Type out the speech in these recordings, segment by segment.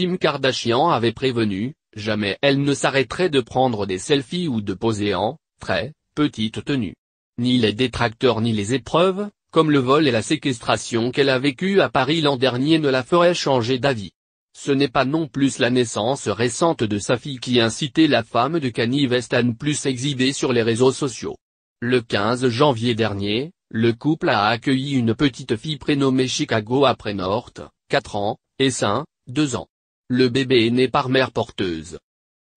Kim Kardashian avait prévenu, jamais elle ne s'arrêterait de prendre des selfies ou de poser en, très, petite tenue. Ni les détracteurs ni les épreuves, comme le vol et la séquestration qu'elle a vécu à Paris l'an dernier ne la feraient changer d'avis. Ce n'est pas non plus la naissance récente de sa fille qui incitait la femme de Kanye West à ne plus s'exhiber sur les réseaux sociaux. Le 15 janvier dernier, le couple a accueilli une petite fille prénommée Chicago après North, 4 ans, et Saint, 2 ans. Le bébé est né par mère porteuse.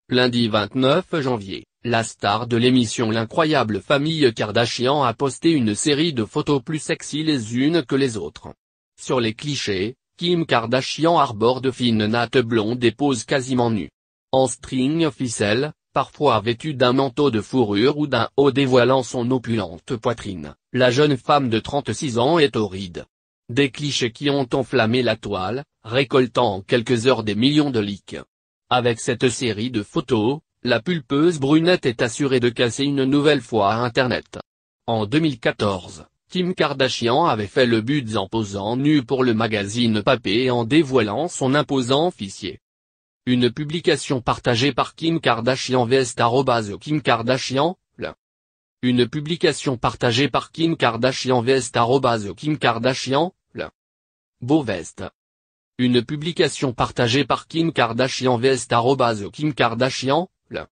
Lundi 29 janvier, la star de l'émission L'incroyable famille Kardashian a posté une série de photos plus sexy les unes que les autres. Sur les clichés, Kim Kardashian arbore de fines nattes blondes et pose quasiment nue. En string ficelle, parfois vêtue d'un manteau de fourrure ou d'un haut dévoilant son opulente poitrine, la jeune femme de 36 ans est horride. Des clichés qui ont enflammé la toile, récoltant en quelques heures des millions de likes. Avec cette série de photos, la pulpeuse brunette est assurée de casser une nouvelle fois Internet. En 2014, Kim Kardashian avait fait le but en posant nu pour le magazine Papé et en dévoilant son imposant officier. Une publication partagée par Kim Kardashian vest Kim Kardashian, Une publication partagée par Kim Kardashian vest Kim Kardashian, le Beau veste. Une publication partagée par Kim Kardashian vs Kim Kardashian,